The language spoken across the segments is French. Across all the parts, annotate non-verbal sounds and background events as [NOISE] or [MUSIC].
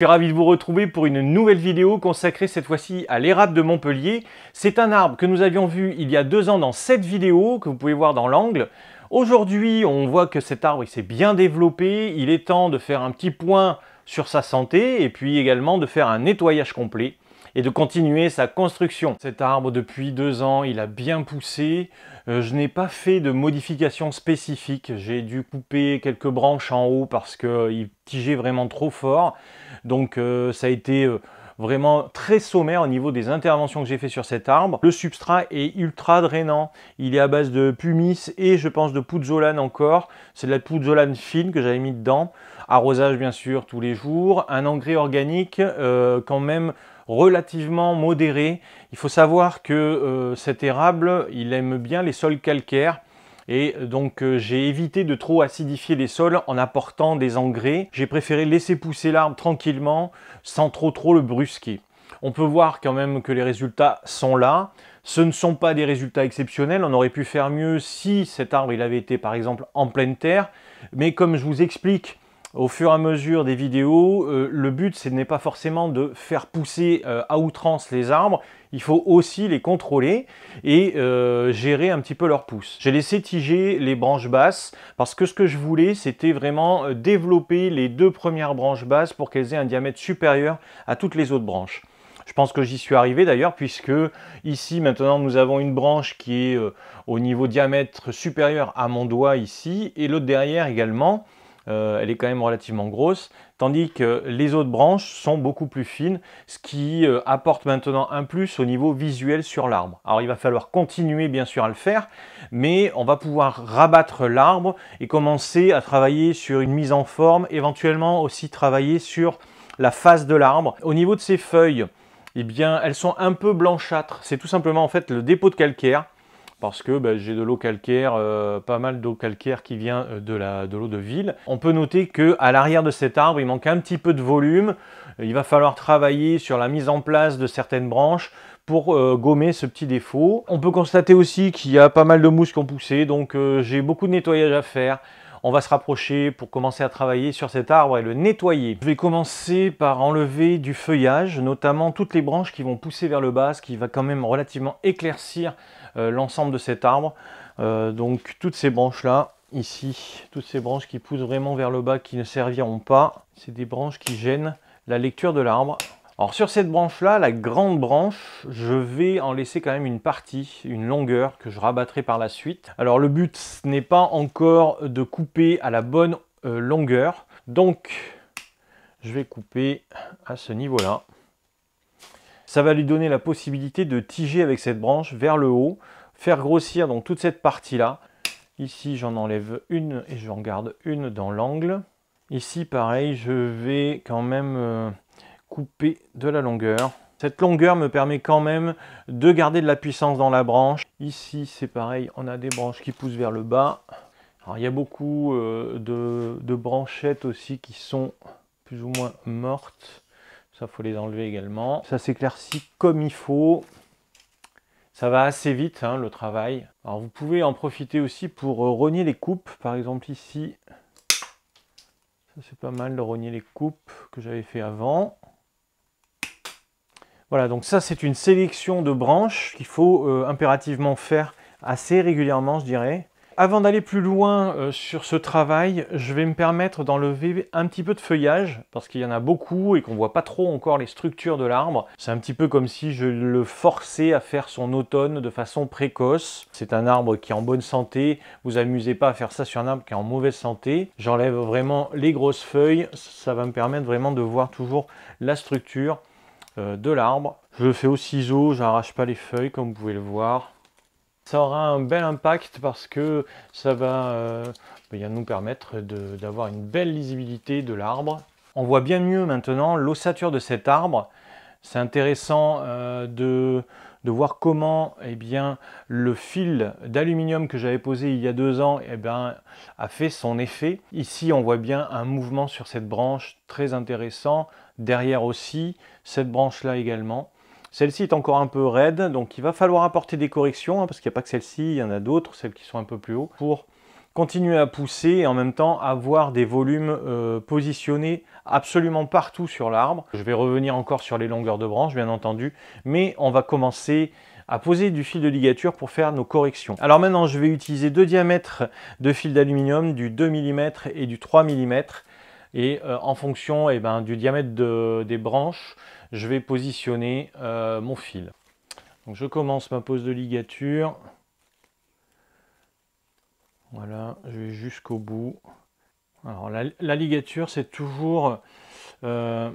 Je suis ravi de vous retrouver pour une nouvelle vidéo consacrée cette fois-ci à l'érable de Montpellier. C'est un arbre que nous avions vu il y a deux ans dans cette vidéo, que vous pouvez voir dans l'angle. Aujourd'hui, on voit que cet arbre s'est bien développé, il est temps de faire un petit point sur sa santé et puis également de faire un nettoyage complet et de continuer sa construction. Cet arbre, depuis deux ans, il a bien poussé. Euh, je n'ai pas fait de modifications spécifiques. J'ai dû couper quelques branches en haut parce qu'il euh, tigeait vraiment trop fort. Donc euh, ça a été vraiment très sommaire au niveau des interventions que j'ai fait sur cet arbre. Le substrat est ultra drainant. Il est à base de pumice et je pense de pouzzolane encore. C'est de la pouzzolane fine que j'avais mis dedans. Arrosage bien sûr tous les jours. Un engrais organique quand même relativement modéré. Il faut savoir que euh, cet érable, il aime bien les sols calcaires. Et euh, donc euh, j'ai évité de trop acidifier les sols en apportant des engrais. J'ai préféré laisser pousser l'arbre tranquillement sans trop trop le brusquer. On peut voir quand même que les résultats sont là. Ce ne sont pas des résultats exceptionnels, on aurait pu faire mieux si cet arbre il avait été par exemple en pleine terre, mais comme je vous explique, au fur et à mesure des vidéos, euh, le but ce n'est pas forcément de faire pousser euh, à outrance les arbres, il faut aussi les contrôler et euh, gérer un petit peu leur pousse. J'ai laissé tiger les branches basses parce que ce que je voulais c'était vraiment développer les deux premières branches basses pour qu'elles aient un diamètre supérieur à toutes les autres branches. Je pense que j'y suis arrivé d'ailleurs puisque ici maintenant nous avons une branche qui est au niveau diamètre supérieur à mon doigt ici et l'autre derrière également. Euh, elle est quand même relativement grosse, tandis que les autres branches sont beaucoup plus fines, ce qui euh, apporte maintenant un plus au niveau visuel sur l'arbre. Alors il va falloir continuer bien sûr à le faire, mais on va pouvoir rabattre l'arbre et commencer à travailler sur une mise en forme, éventuellement aussi travailler sur la face de l'arbre. Au niveau de ses feuilles, eh bien, elles sont un peu blanchâtres. C'est tout simplement en fait le dépôt de calcaire parce que bah, j'ai de l'eau calcaire, euh, pas mal d'eau calcaire qui vient euh, de l'eau de, ville. On peut noter qu'à l'arrière de cet arbre, il manque un petit peu de volume. Il va falloir travailler sur la mise en place de certaines branches pour euh, gommer ce petit défaut. On peut constater aussi qu'il y a pas mal de mousses qui ont poussé, donc j'ai beaucoup de nettoyage à faire on va se rapprocher pour commencer à travailler sur cet arbre et le nettoyer. Je vais commencer par enlever du feuillage, notamment toutes les branches qui vont pousser vers le bas, ce qui va quand même relativement éclaircir euh, l'ensemble de cet arbre. Euh, donc toutes ces branches là, ici, toutes ces branches qui poussent vraiment vers le bas qui ne serviront pas, c'est des branches qui gênent la lecture de l'arbre. Alors sur cette branche là, la grande branche, je vais en laisser quand même une partie, une longueur que je rabattrai par la suite. Alors le but ce n'est pas encore de couper à la bonne euh, longueur, donc je vais couper à ce niveau là. Ça va lui donner la possibilité de tiger avec cette branche vers le haut, faire grossir donc toute cette partie-là. Ici, j'en enlève une et j'en garde une dans l'angle. Ici, pareil, je vais quand même euh, couper de la longueur. Cette longueur me permet quand même de garder de la puissance dans la branche. Ici, c'est pareil, on a des branches qui poussent vers le bas. Alors, il y a beaucoup euh, de, de branchettes aussi qui sont plus ou moins mortes. Ça, faut les enlever également. Ça s'éclaircit comme il faut. Ça va assez vite, hein, le travail. Alors, vous pouvez en profiter aussi pour euh, rogner les coupes. Par exemple, ici, ça c'est pas mal de rogner les coupes que j'avais fait avant. Voilà, donc ça, c'est une sélection de branches qu'il faut euh, impérativement faire assez régulièrement, je dirais. Avant d'aller plus loin euh, sur ce travail, je vais me permettre d'enlever un petit peu de feuillage, parce qu'il y en a beaucoup et qu'on ne voit pas trop encore les structures de l'arbre. C'est un petit peu comme si je le forçais à faire son automne de façon précoce. C'est un arbre qui est en bonne santé, vous amusez pas à faire ça sur un arbre qui est en mauvaise santé. J'enlève vraiment les grosses feuilles, ça va me permettre vraiment de voir toujours la structure euh, de l'arbre. Je le fais au ciseau, j'arrache pas les feuilles comme vous pouvez le voir ça aura un bel impact parce que ça va euh, bien nous permettre d'avoir une belle lisibilité de l'arbre. On voit bien mieux maintenant l'ossature de cet arbre. C'est intéressant euh, de, voir comment eh bien, le fil d'aluminium que j'avais posé il y a deux ans eh a fait son effet. Ici, on voit bien un mouvement sur cette branche très intéressant. Derrière aussi, cette branche-là également. Celle-ci est encore un peu raide, donc il va falloir apporter des corrections, hein, parce qu'il n'y a pas que celle-ci, il y en a d'autres, celles qui sont un peu plus haut, pour continuer à pousser et en même temps avoir des volumes euh, positionnés absolument partout sur l'arbre. Je vais revenir encore sur les longueurs de branches, bien entendu, mais on va commencer à poser du fil de ligature pour faire nos corrections. Alors maintenant, je vais utiliser deux diamètres de fil d'aluminium, du 2 mm et du 3 mm. Et euh, en fonction eh ben, du diamètre des branches, je vais positionner euh, mon fil. Donc je commence ma pose de ligature. Voilà, je vais jusqu'au bout. Alors la, ligature, c'est toujours, euh,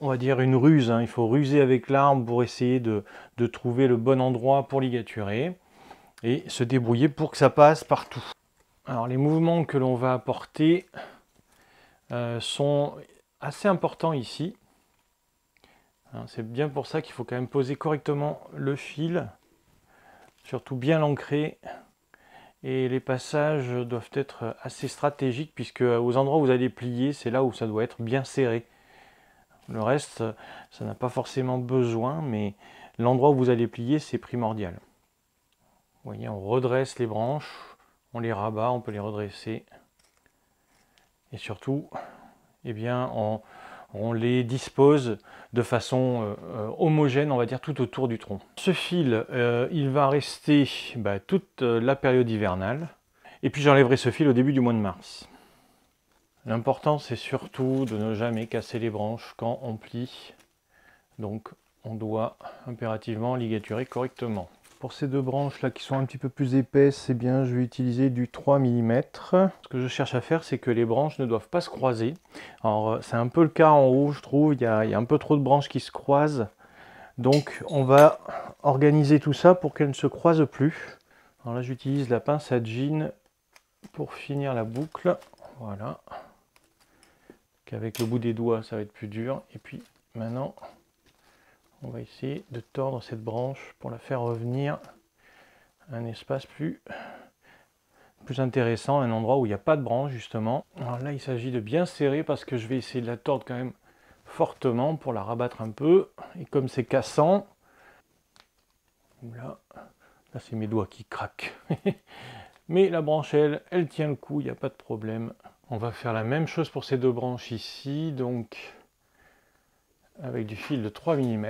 on va dire, une ruse. Hein. Il faut ruser avec l'arbre pour essayer de, trouver le bon endroit pour ligaturer et se débrouiller pour que ça passe partout. Alors les mouvements que l'on va apporter euh, sont assez importants ici. C'est bien pour ça qu'il faut quand même poser correctement le fil, surtout bien l'ancrer. Et les passages doivent être assez stratégiques puisque euh, aux endroits où vous allez plier, c'est là où ça doit être bien serré. Le reste, ça n'a pas forcément besoin, mais l'endroit où vous allez plier, c'est primordial. Vous voyez, on redresse les branches, on les rabat, on peut les redresser. Et surtout, eh bien, on, on les dispose de façon euh, homogène, on va dire, tout autour du tronc. Ce fil, euh, il va rester bah, toute euh, la période hivernale, et puis j'enlèverai ce fil au début du mois de mars. L'important, c'est surtout de ne jamais casser les branches quand on plie, donc on doit impérativement ligaturer correctement. Pour ces deux branches là qui sont un petit peu plus épaisses, et eh bien, je vais utiliser du 3 mm. Ce que je cherche à faire, c'est que les branches ne doivent pas se croiser. Alors euh, c'est un peu le cas en haut, je trouve, il y, a, un peu trop de branches qui se croisent. Donc on va organiser tout ça pour qu'elles ne se croisent plus. Alors là j'utilise la pince à jean pour finir la boucle. Voilà. Qu'avec le bout des doigts ça va être plus dur. Et puis maintenant on va essayer de tordre cette branche pour la faire revenir à un espace plus, plus intéressant, un endroit où il n'y a pas de branche justement. Alors là il s'agit de bien serrer parce que je vais essayer de la tordre quand même fortement pour la rabattre un peu. Et comme c'est cassant, là, là c'est mes doigts qui craquent. [LAUGHS] Mais la branche elle, elle tient le coup, il n'y a pas de problème. On va faire la même chose pour ces deux branches ici, donc avec du fil de 3 mm.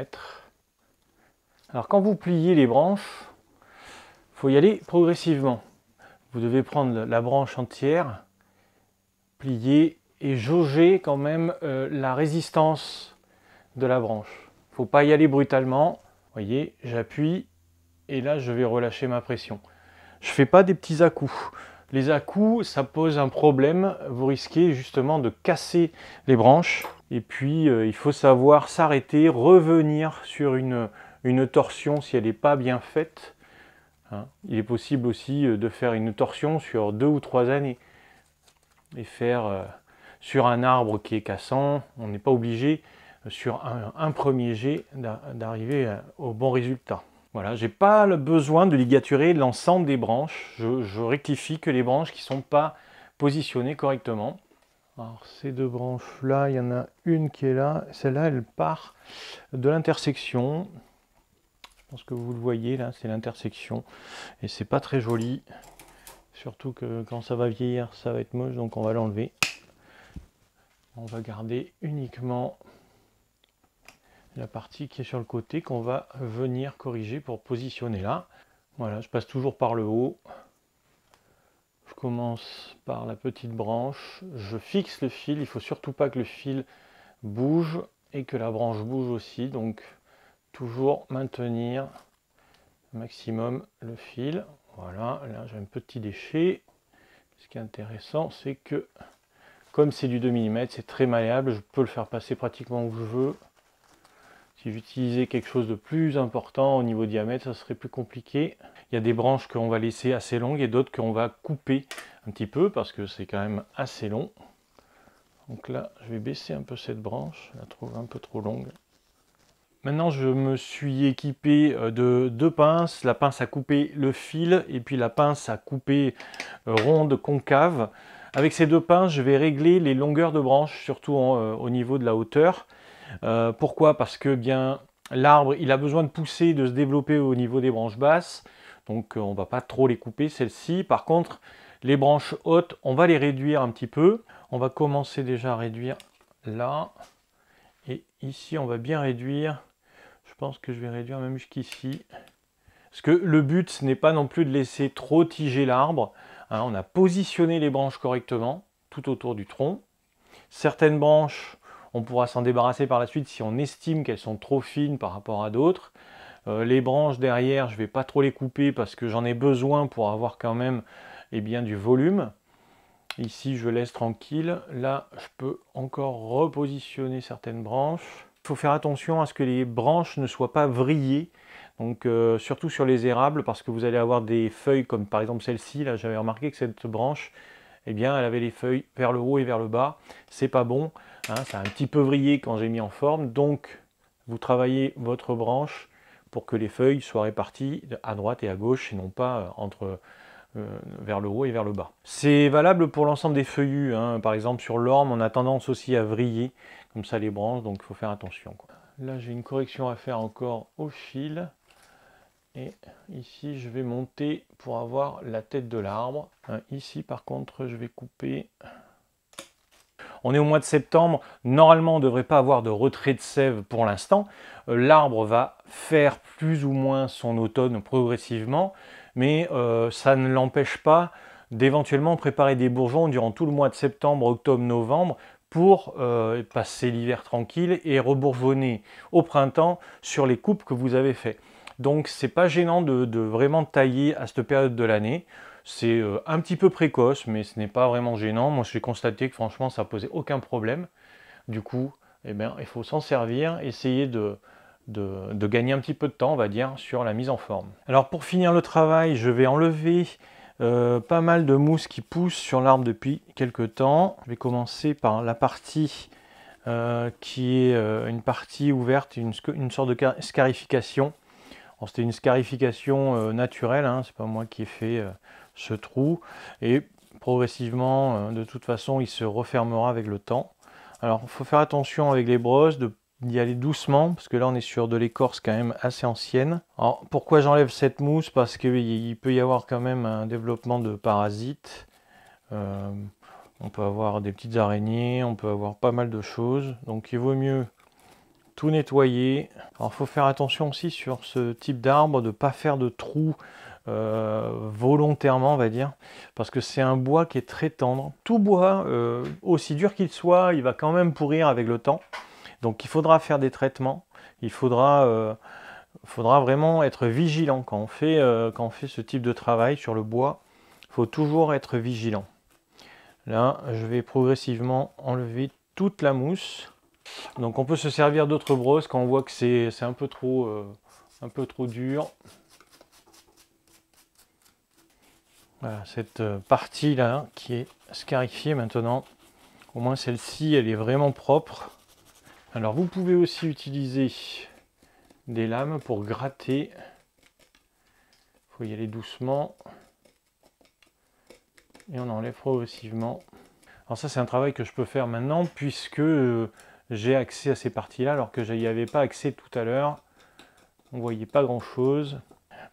Alors quand vous pliez les branches, il faut y aller progressivement. Vous devez prendre la branche entière, plier et jauger quand même euh, la résistance de la branche. Il ne faut pas y aller brutalement. Vous voyez, j'appuie et là je vais relâcher ma pression. Je ne fais pas des petits à-coups. Les à-coups, ça pose un problème. Vous risquez justement de casser les branches. Et puis, euh, il faut savoir s'arrêter, revenir sur une, torsion si elle n'est pas bien faite. Hein. Il est possible aussi euh, de faire une torsion sur deux ou trois années. Et faire euh, sur un arbre qui est cassant, on n'est pas obligé sur un premier jet d'arriver au bon résultat. Voilà, j'ai pas le besoin de ligaturer l'ensemble des branches. Je, rectifie que les branches qui sont pas positionnées correctement. Alors ces deux branches là, il y en a une qui est là. Celle-là, elle part de l'intersection. Je pense que vous le voyez là, c'est l'intersection. Et c'est pas très joli. Surtout que quand ça va vieillir, ça va être moche, donc on va l'enlever. On va garder uniquement la partie qui est sur le côté qu'on va venir corriger pour positionner là. Voilà, je passe toujours par le haut. Je commence par la petite branche, je fixe le fil, il faut surtout pas que le fil bouge et que la branche bouge aussi, donc toujours maintenir maximum le fil. Voilà, là j'ai un petit déchet. Ce qui est intéressant, c'est que comme c'est du 2 mm, c'est très malléable, je peux le faire passer pratiquement où je veux. Si j'utilisais quelque chose de plus important au niveau diamètre, ça serait plus compliqué. Il y a des branches qu'on va laisser assez longues et d'autres qu'on va couper un petit peu parce que c'est quand même assez long. Donc là, je vais baisser un peu cette branche, je la trouve un peu trop longue. Maintenant, je me suis équipé euh, de deux pinces, la pince à couper le fil et puis la pince à couper euh, ronde concave. Avec ces deux pinces, je vais régler les longueurs de branches, surtout euh, au niveau de la hauteur. Euh, pourquoi Parce que eh bien l'arbre, il a besoin de pousser, de se développer au niveau des branches basses. Donc euh, on ne va pas trop les couper, celles-ci. Par contre, les branches hautes, on va les réduire un petit peu. On va commencer déjà à réduire là. Et ici, on va bien réduire. Je pense que je vais réduire même jusqu'ici. Parce que le but, ce n'est pas non plus de laisser trop tiger l'arbre. Hein. on a positionné les branches correctement, tout autour du tronc. Certaines branches, on pourra s'en débarrasser par la suite si on estime qu'elles sont trop fines par rapport à d'autres. Euh, les branches derrière, je ne vais pas trop les couper parce que j'en ai besoin pour avoir quand même eh bien, du volume. Ici, je laisse tranquille. Là, je peux encore repositionner certaines branches. Il faut faire attention à ce que les branches ne soient pas vrillées. Donc euh, surtout sur les érables parce que vous allez avoir des feuilles comme par exemple celle-ci. Là, j'avais remarqué que cette branche, eh bien, elle avait les feuilles vers le haut et vers le bas. C'est pas bon. Hein, ça a un petit peu vrillé quand j'ai mis en forme. Donc, vous travaillez votre branche pour que les feuilles soient réparties à droite et à gauche et non pas euh, entre euh, vers le haut et vers le bas. C'est valable pour l'ensemble des feuillus. Hein. Par exemple, sur l'orme, on a tendance aussi à vriller comme ça les branches, donc il faut faire attention. Là, j'ai une correction à faire encore au fil. Et ici, je vais monter pour avoir la tête de l'arbre. Hein, ici, par contre, je vais couper on est au mois de septembre. Normalement, on ne devrait pas avoir de retrait de sève pour l'instant. Euh, l'arbre va faire plus ou moins son automne progressivement, mais euh, ça ne l'empêche pas d'éventuellement préparer des bourgeons durant tout le mois de septembre, octobre, novembre pour euh, passer l'hiver tranquille et rebourgeonner au printemps sur les coupes que vous avez faites. Donc c'est pas gênant de, vraiment tailler à cette période de l'année. C'est euh, un petit peu précoce, mais ce n'est pas vraiment gênant. Moi, j'ai constaté que franchement, ça posait aucun problème. Du coup, eh bien, il faut s'en servir, essayer de, gagner un petit peu de temps, on va dire, sur la mise en forme. Alors pour finir le travail, je vais enlever euh, pas mal de mousse qui pousse sur l'arbre depuis quelques temps. Je vais commencer par la partie euh, qui est une partie ouverte, une, une sorte de scarification. C'était une scarification naturelle, hein, c'est pas moi qui ai fait ce trou et progressivement euh, de toute façon il se refermera avec le temps alors il faut faire attention avec les brosses d'y aller doucement parce que là on est sur de l'écorce quand même assez ancienne alors pourquoi j'enlève cette mousse parce qu'il peut y avoir quand même un développement de parasites euh, on peut avoir des petites araignées on peut avoir pas mal de choses donc il vaut mieux tout nettoyer alors il faut faire attention aussi sur ce type d'arbre de ne pas faire de trous euh, volontairement, on va dire, parce que c'est un bois qui est très tendre. Tout bois, euh, aussi dur qu'il soit, il va quand même pourrir avec le temps. Donc il faudra faire des traitements, il faudra, euh, vraiment être vigilant quand on, fait, ce type de travail sur le bois. Il faut toujours être vigilant. Là, je vais progressivement enlever toute la mousse. Donc on peut se servir d'autres brosses quand on voit que c'est un peu un peu trop dur. Voilà, cette euh, partie-là qui est scarifiée maintenant, au moins celle-ci, elle est vraiment propre. Alors vous pouvez aussi utiliser des lames pour gratter. Il faut y aller doucement. Et on enlève progressivement. Alors ça, c'est un travail que je peux faire maintenant puisque euh, j'ai accès à ces parties-là alors que j'y avais pas accès tout à l'heure. On voyait pas grand-chose.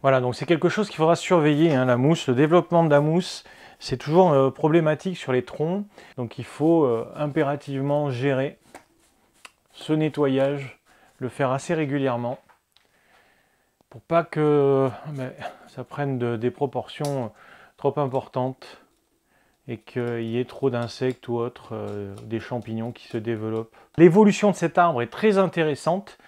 Voilà, donc c'est quelque chose qu'il faudra surveiller, hein, la mousse, le développement de la mousse, c'est toujours euh, problématique sur les troncs, donc il faut euh, impérativement gérer ce nettoyage, le faire assez régulièrement, pour pas que ben, ça prenne des proportions euh, trop importantes et qu'il y ait trop d'insectes ou autres, des champignons qui se développent. L'évolution de cet arbre est très intéressante,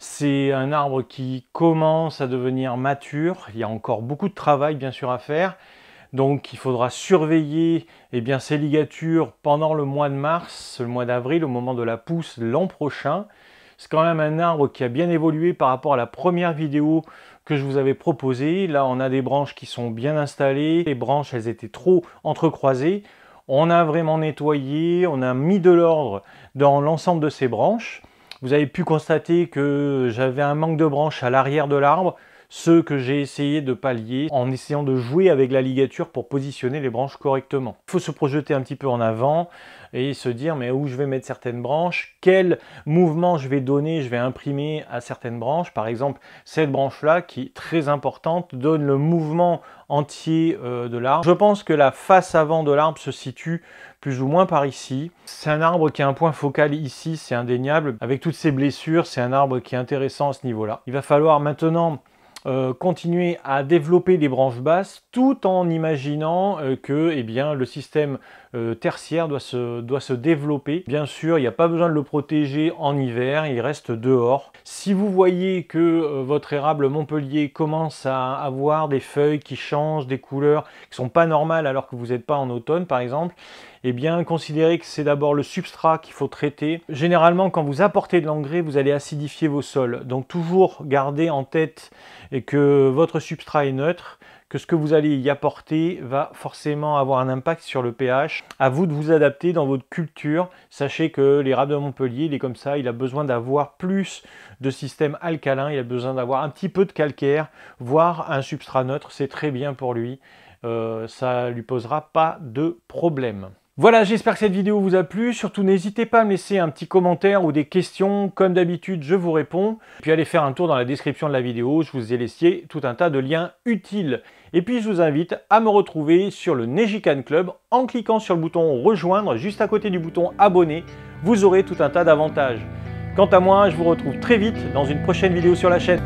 c'est un arbre qui commence à devenir mature. Il y a encore beaucoup de travail bien sûr à faire. Donc il faudra surveiller eh bien, ces ligatures pendant le mois de mars, le mois d'avril, au moment de la pousse l'an prochain. C'est quand même un arbre qui a bien évolué par rapport à la première vidéo que je vous avais proposée. Là, on a des branches qui sont bien installées. Les branches, elles étaient trop entrecroisées. On a vraiment nettoyé, on a mis de l'ordre dans l'ensemble de ces branches. Vous avez pu constater que j'avais un manque de branches à l'arrière de l'arbre, ce que j'ai essayé de pallier en essayant de jouer avec la ligature pour positionner les branches correctement. Il faut se projeter un petit peu en avant et se dire mais où je vais mettre certaines branches, quel mouvement je vais donner, je vais imprimer à certaines branches. Par exemple, cette branche-là qui est très importante donne le mouvement entier euh, de l'arbre. Je pense que la face avant de l'arbre se situe plus ou moins par ici. C'est un arbre qui a un point focal ici, c'est indéniable. Avec toutes ses blessures, c'est un arbre qui est intéressant à ce niveau-là. Il va falloir maintenant euh, continuer à développer des branches basses tout en imaginant euh, que eh bien, le système euh, tertiaire doit se, doit se développer. Bien sûr, il n'y a pas besoin de le protéger en hiver, il reste dehors. Si vous voyez que votre érable Montpellier commence à avoir des feuilles qui changent, des couleurs qui sont pas normales alors que vous n'êtes pas en automne par exemple, eh bien considérez que c'est d'abord le substrat qu'il faut traiter. Généralement, quand vous apportez de l'engrais, vous allez acidifier vos sols. Donc toujours garder en tête que votre substrat est neutre, que ce que vous allez y apporter va forcément avoir un impact sur le pH. À vous de vous adapter dans votre culture. Sachez que l'érable de Montpellier, il est comme ça, il a besoin d'avoir plus de système alcalin, il a besoin d'avoir un petit peu de calcaire, voire un substrat neutre, c'est très bien pour lui. Euh, ça ne lui posera pas de problème. Voilà, j'espère que cette vidéo vous a plu. Surtout, n'hésitez pas à me laisser un petit commentaire ou des questions. Comme d'habitude, je vous réponds. Puis allez faire un tour dans la description de la vidéo. Je vous ai laissé tout un tas de liens utiles. Et puis, je vous invite à me retrouver sur le Nejikan Club en cliquant sur le bouton Rejoindre juste à côté du bouton Abonner. Vous aurez tout un tas d'avantages. Quant à moi, je vous retrouve très vite dans une prochaine vidéo sur la chaîne.